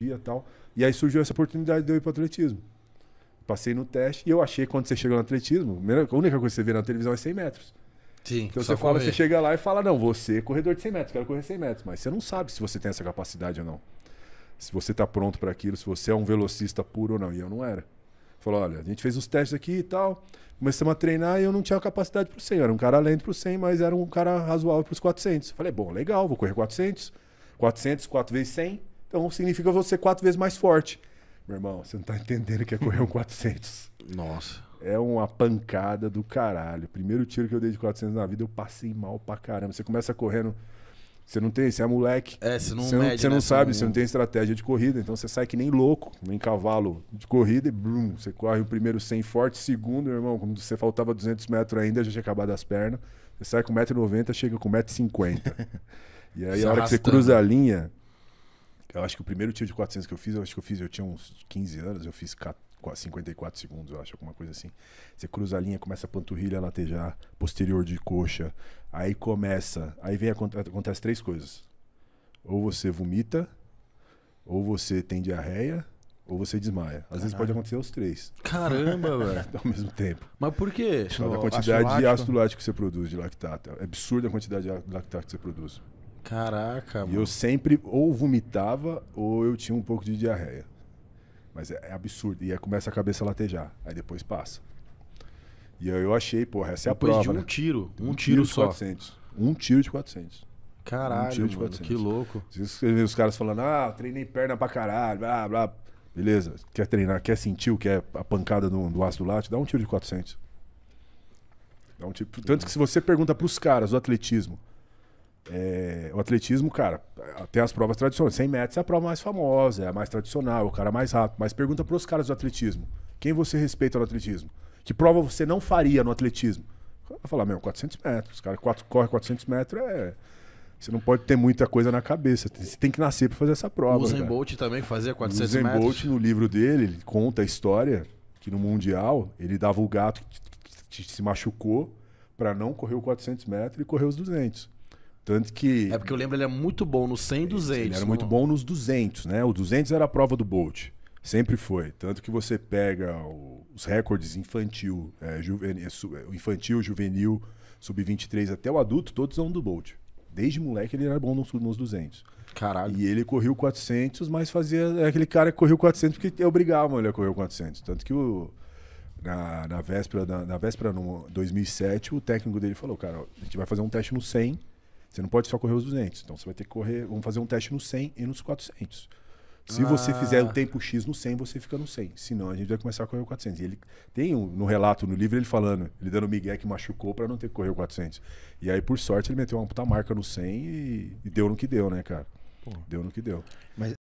e tal. E aí surgiu essa oportunidade de eu ir para atletismo. Passei no teste e eu achei quando você chega no atletismo, a única coisa que você vê na televisão é 100 metros. Sim, então você fala, você chega lá e fala: não, você é corredor de 100 metros, quero correr 100 metros. Mas você não sabe se você tem essa capacidade ou não. Se você está pronto para aquilo, se você é um velocista puro ou não. E eu não era. Falou: olha, a gente fez uns testes aqui e tal, começamos a treinar e eu não tinha capacidade para o 100. Eu era um cara lento para o 100, mas era um cara razoável para os 400. Eu falei: bom, legal, vou correr 400. 400, 4 vezes 100, então significa você quatro vezes mais forte. Meu irmão, você não tá entendendo que é correr um 400. Nossa. É uma pancada do caralho. Primeiro tiro que eu dei de 400 na vida, eu passei mal pra caramba. Você começa correndo. Você não tem, você é moleque. É, você não, você não, mede, você né? não sabe, você não tem estratégia de corrida, então você sai que nem louco, nem cavalo de corrida e brum, você corre o primeiro 100 forte, segundo, meu irmão, quando você faltava 200 metros ainda, já tinha acabado as pernas. Você sai com 1,90m, chega com 1,50m. e aí, a hora que você cruza a linha, eu acho que o primeiro tiro de 400 que eu fiz, eu acho que eu fiz, eu tinha uns 15 anos, eu fiz 54 segundos, eu acho, alguma coisa assim. Você cruza a linha, começa a panturrilha a latejar, posterior de coxa, aí começa, aí vem acontece três coisas. Ou você vomita, ou você tem diarreia, ou você desmaia. Às vezes pode acontecer os três. Caramba, velho. Ao mesmo tempo. Mas por quê? Só da quantidade ácido de ácido lático que você produz, de lactato. É absurda a quantidade de lactato que você produz. Caraca, mano. E eu sempre ou vomitava ou eu tinha um pouco de diarreia. Mas é, é absurdo. E aí começa a cabeça a latejar. Aí depois passa. E aí eu achei, porra, essa depois é a prova. Depois de um né? tiro. Um, um tiro, tiro só. 400. Um tiro de 400. Caralho, um de 400. que louco. Os caras falando, ah, treinei perna pra caralho, blá, blá. Beleza, quer treinar, quer sentir o que é a pancada do, do ácido lático, dá um tiro de 400. Dá um tiro. Tanto que se você pergunta pros caras do atletismo, é, o atletismo, cara, tem as provas tradicionais. 100 metros é a prova mais famosa, é a mais tradicional, é o cara mais rápido. Mas pergunta para os caras do atletismo: quem você respeita no atletismo? Que prova você não faria no atletismo? Vai falar, meu, 400 metros. Os caras correm 400 metros é. Você não pode ter muita coisa na cabeça. Você tem que nascer para fazer essa prova. O Usain Bolt também fazia 400 Usain metros. O Bolt, no livro dele, ele conta a história que no Mundial ele dava o gato que se machucou para não correr o 400 metros e correr os 200. Tanto que. É porque eu lembro, ele é muito bom no 100 e 200. Ele era muito é? bom nos 200, né? O 200 era a prova do Bolt. Sempre foi. Tanto que você pega os recordes infantil, é, juvenil, é, é, infantil, juvenil, sub-23 até o adulto, todos são do Bolt. Desde moleque ele era bom nos, nos 200. Caralho. E ele correu 400, mas fazia. Aquele cara que correu 400 porque obrigavam ele a correr 400. Tanto que o, na, na véspera, na, na véspera no 2007, o técnico dele falou: Cara, a gente vai fazer um teste no 100 você não pode só correr os 200. Então você vai ter que correr, vamos fazer um teste no 100 e nos 400. Se ah. você fizer o tempo X no 100, você fica no 100. Senão a gente vai começar a correr o 400. E ele tem um, no relato, no livro, ele falando, ele dando o migué que machucou para não ter que correr o 400. E aí, por sorte, ele meteu uma puta marca no 100 e, e deu no que deu, né, cara? Pô. Deu no que deu. Mas